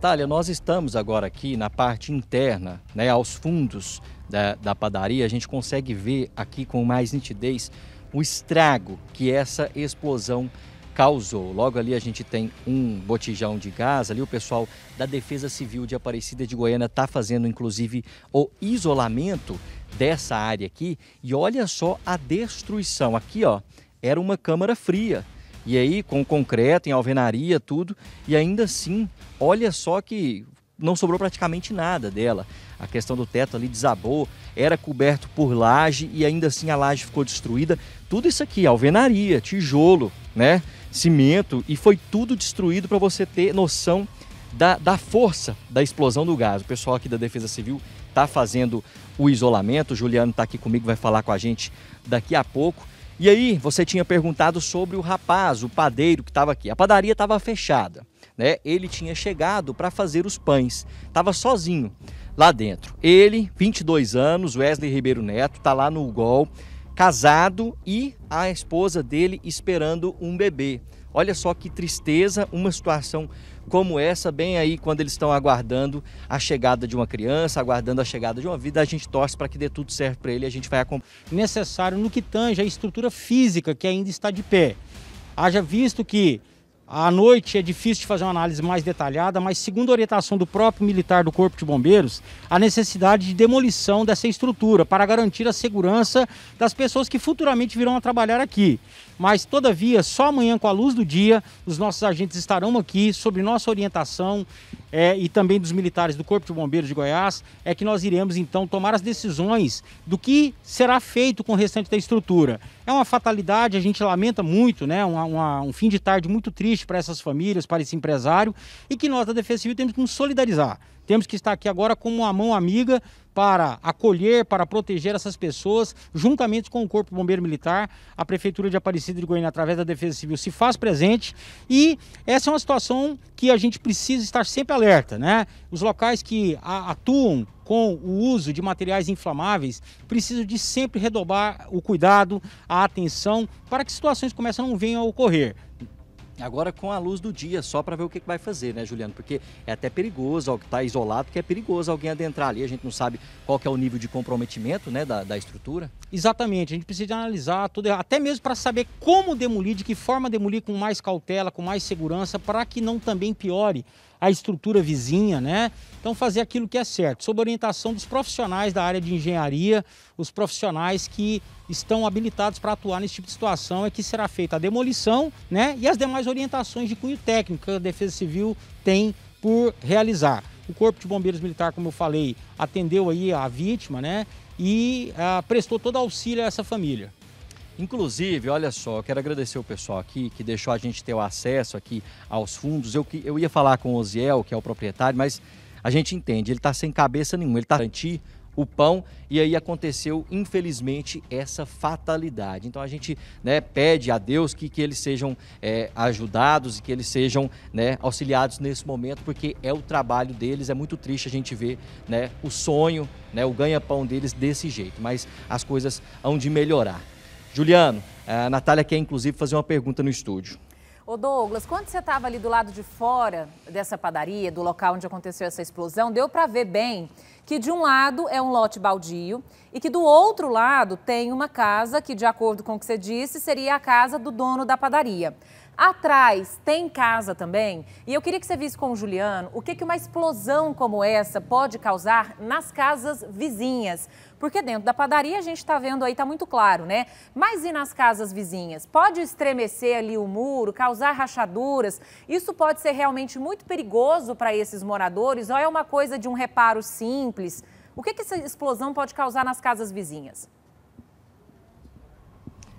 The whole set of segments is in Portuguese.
Natália, nós estamos agora aqui na parte interna, né, aos fundos da, da padaria. A gente consegue ver aqui com mais nitidez o estrago que essa explosão causou. Logo ali a gente tem um botijão de gás, ali o pessoal da Defesa Civil de Aparecida de Goiânia está fazendo inclusive o isolamento dessa área aqui e olha só a destruição aqui, ó. Era uma câmara fria e aí, com concreto, em alvenaria, tudo. E ainda assim, olha só que não sobrou praticamente nada dela. A questão do teto ali desabou, era coberto por laje e ainda assim a laje ficou destruída. Tudo isso aqui, alvenaria, tijolo, né? Cimento e foi tudo destruído para você ter noção da, da, força da explosão do gás. O pessoal aqui da Defesa Civil está fazendo o isolamento. O Juliano está aqui comigo, vai falar com a gente daqui a pouco. E aí, você tinha perguntado sobre o rapaz, o padeiro que estava aqui. A padaria estava fechada, né? Ele tinha chegado para fazer os pães, estava sozinho lá dentro. Ele, 22 anos, Wesley Ribeiro Neto, está lá no Gol, casado e a esposa dele esperando um bebê. Olha só que tristeza uma situação como essa, bem aí quando eles estão aguardando a chegada de uma criança, aguardando a chegada de uma vida, a gente torce para que dê tudo certo para ele, a gente vai acompanhar. Necessário no que tange a estrutura física que ainda está de pé. Haja visto que à noite é difícil de fazer uma análise mais detalhada, mas segundo a orientação do próprio militar do Corpo de Bombeiros, a necessidade de demolição dessa estrutura para garantir a segurança das pessoas que futuramente virão a trabalhar aqui mas todavia, só amanhã, com a luz do dia, os nossos agentes estarão aqui sobre nossa orientação é, e também dos militares do Corpo de Bombeiros de Goiás, é que nós iremos então tomar as decisões do que será feito com o restante da estrutura. É uma fatalidade, a gente lamenta muito, né? Uma, uma, um fim de tarde muito triste para essas famílias, para esse empresário, e que nós da Defesa Civil temos que nos solidarizar. Temos que estar aqui agora como uma mão amiga para acolher, para proteger essas pessoas, juntamente com o Corpo Bombeiro Militar, a Prefeitura de Aparecida de Goiânia, através da Defesa Civil, se faz presente. E essa é uma situação que a gente precisa estar sempre alerta, né? Os locais que atuam com o uso de materiais inflamáveis, precisam de sempre redobrar o cuidado, a atenção, para que situações como essa não venham a ocorrer agora com a luz do dia, só para ver o que, que, vai fazer, né, Juliano? Porque é até perigoso, ao que está isolado, porque é perigoso alguém adentrar ali, a gente não sabe qual é o nível de comprometimento né, da, da estrutura. Exatamente, a gente precisa analisar tudo, até mesmo para saber como demolir, de que forma demolir com mais cautela, com mais segurança, para que não também piore a estrutura vizinha, né? Então fazer aquilo que é certo, sob orientação dos profissionais da área de engenharia, os profissionais que estão habilitados para atuar nesse tipo de situação, é que será feita a demolição, né? E as demais orientações de cunho técnico que a Defesa Civil tem por realizar. O Corpo de Bombeiros Militar, como eu falei, atendeu aí a vítima, né? E ah, prestou todo auxílio a essa família. Inclusive, olha só, eu quero agradecer o pessoal aqui que deixou a gente ter o acesso aqui aos fundos. Eu, eu ia falar com o Oziel, que é o proprietário, mas a gente entende, ele está sem cabeça nenhuma, ele está garantir o pão e aí aconteceu, infelizmente, essa fatalidade. Então a gente né, pede a Deus que, que eles sejam é, ajudados e que eles sejam né, auxiliados nesse momento, porque é o trabalho deles, é muito triste a gente ver né, o sonho, né, o ganha-pão deles desse jeito, mas as coisas hão de melhorar. Juliano, eh, a Natália quer inclusive fazer uma pergunta no estúdio. Ô Douglas, quando você estava ali do lado de fora dessa padaria, do local onde aconteceu essa explosão, deu para ver bem que de um lado é um lote baldio e que do outro lado tem uma casa que, de acordo com o que você disse, seria a casa do dono da padaria. Atrás tem casa também. E eu queria que você visse com o Juliano o que, que uma explosão como essa pode causar nas casas vizinhas. Porque dentro da padaria a gente está vendo aí, está muito claro, né? Mas e nas casas vizinhas? Pode estremecer ali o muro, causar rachaduras? Isso pode ser realmente muito perigoso para esses moradores ou é uma coisa de um reparo simples? O que, que essa explosão pode causar nas casas vizinhas?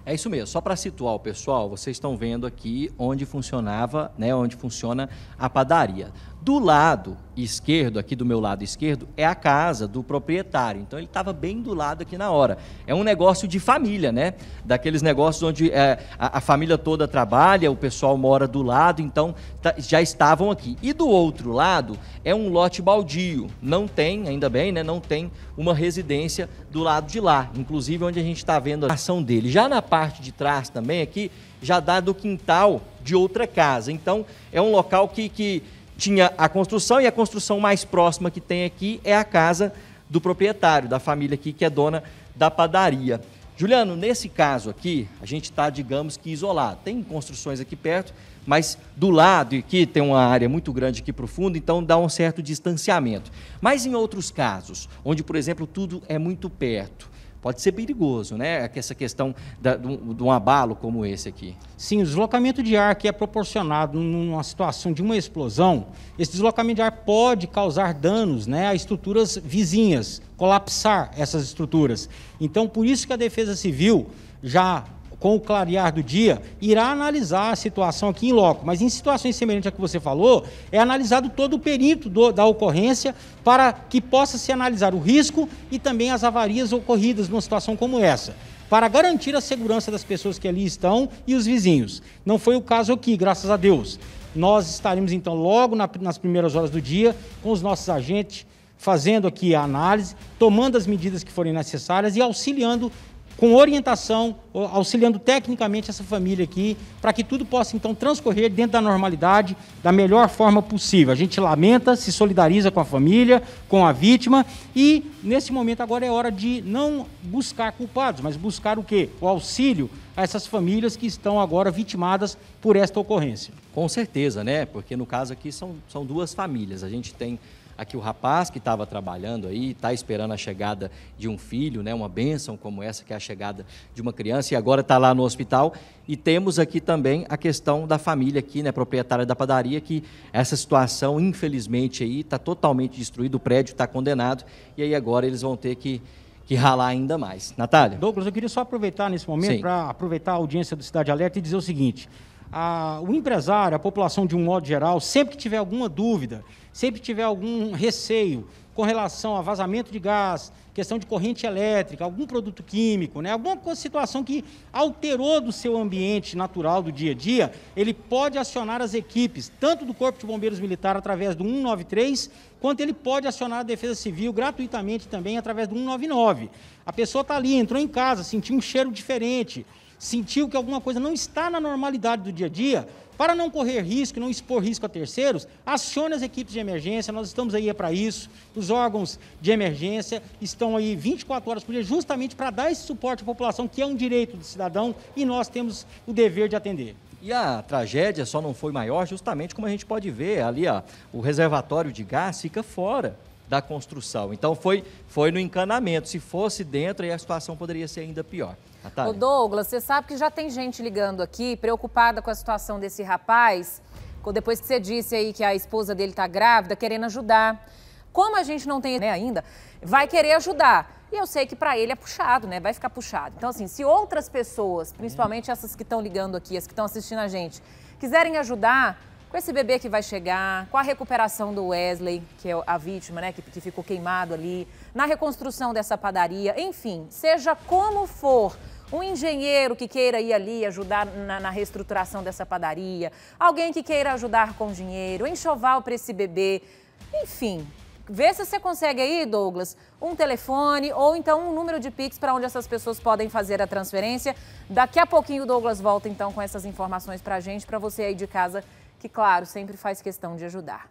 É isso mesmo. Só para situar o pessoal, vocês estão vendo aqui onde funcionava, né, onde funciona a padaria. Do lado esquerdo, aqui do meu lado esquerdo, é a casa do proprietário. Então ele estava bem do lado aqui na hora. É um negócio de família, né? Daqueles negócios onde é, a, a, família toda trabalha, o pessoal mora do lado, então tá, já estavam aqui. E do outro lado é um lote baldio. Não tem, ainda bem, né? Não tem uma residência do lado de lá. Inclusive onde a gente está vendo a ação dele. Já na parte de trás também aqui, já dá do quintal de outra casa. Então é um local que, que tinha a construção e a construção mais próxima que tem aqui é a casa do proprietário, da família aqui que é dona da padaria. Juliano, nesse caso aqui, a gente está, digamos que, isolado. Tem construções aqui perto, mas do lado aqui tem uma área muito grande aqui profunda, então dá um certo distanciamento. Mas em outros casos, onde, por exemplo, tudo é muito perto, pode ser perigoso, né? Essa questão da, de, um, de um abalo como esse aqui. Sim, o deslocamento de ar que é proporcionado numa situação de uma explosão, esse deslocamento de ar pode causar danos né, a estruturas vizinhas, colapsar essas estruturas. Então, por isso que a Defesa Civil já com o clarear do dia, irá analisar a situação aqui em loco. Mas em situações semelhantes à que você falou, é analisado todo o perito do, da ocorrência para que possa se analisar o risco e também as avarias ocorridas numa situação como essa para garantir a segurança das pessoas que ali estão e os vizinhos. Não foi o caso aqui, graças a Deus. Nós estaremos então logo na, nas primeiras horas do dia com os nossos agentes fazendo aqui a análise, tomando as medidas que forem necessárias e auxiliando com orientação, auxiliando tecnicamente essa família aqui, para que tudo possa então transcorrer dentro da normalidade da melhor forma possível. A gente lamenta, se solidariza com a família, com a vítima e nesse momento agora é hora de não buscar culpados, mas buscar o quê? O auxílio a essas famílias que estão agora vitimadas por esta ocorrência. Com certeza, né? Porque no caso aqui são, são duas famílias. A gente tem Aqui o rapaz que estava trabalhando aí, está esperando a chegada de um filho, né, uma bênção como essa, que é a chegada de uma criança, e agora está lá no hospital. E temos aqui também a questão da família aqui, né, proprietária da padaria, que essa situação, infelizmente, aí está totalmente destruída, o prédio está condenado, e aí agora eles vão ter que que ralar ainda mais. Natália? Douglas, eu queria só aproveitar nesse momento para aproveitar a audiência do Cidade Alerta e dizer o seguinte: a, o empresário, a população de um modo geral, sempre que tiver alguma dúvida, sempre que tiver algum receio com relação a vazamento de gás, questão de corrente elétrica, algum produto químico, né, alguma situação que alterou do seu ambiente natural do dia a dia, ele pode acionar as equipes, tanto do Corpo de Bombeiros Militar através do 193, quanto ele pode acionar a Defesa Civil gratuitamente também através do 199. A pessoa está ali, entrou em casa, sentiu um cheiro diferente sentiu que alguma coisa não está na normalidade do dia a dia, para não correr risco, não expor risco a terceiros, acione as equipes de emergência, nós estamos aí para isso. Os órgãos de emergência estão aí 24 horas por dia, justamente para dar esse suporte à população, que é um direito do cidadão e nós temos o dever de atender. E a tragédia só não foi maior justamente como a gente pode ver ali, ó, o reservatório de gás fica fora da construção. Então foi, foi no encanamento. Se fosse dentro, aí a situação poderia ser ainda pior. Natália. Ô Douglas, você sabe que já tem gente ligando aqui, preocupada com a situação desse rapaz, depois que você disse aí que a esposa dele está grávida, querendo ajudar. Como a gente não tem né, ainda, vai querer ajudar. E eu sei que para ele é puxado, né? Vai ficar puxado. Então, assim, se outras pessoas, principalmente essas que estão ligando aqui, as que estão assistindo a gente, quiserem ajudar, com esse bebê que vai chegar, com a recuperação do Wesley, que é a vítima, né, que, que ficou queimado ali, na reconstrução dessa padaria, enfim, seja como for, um engenheiro que queira ir ali ajudar na, na, reestruturação dessa padaria, alguém que queira ajudar com dinheiro, enxoval para esse bebê, enfim. Vê se você consegue aí, Douglas, um telefone ou então um número de Pix para onde essas pessoas podem fazer a transferência. Daqui a pouquinho o Douglas volta então com essas informações para a gente, para você aí de casa que, claro, sempre faz questão de ajudar.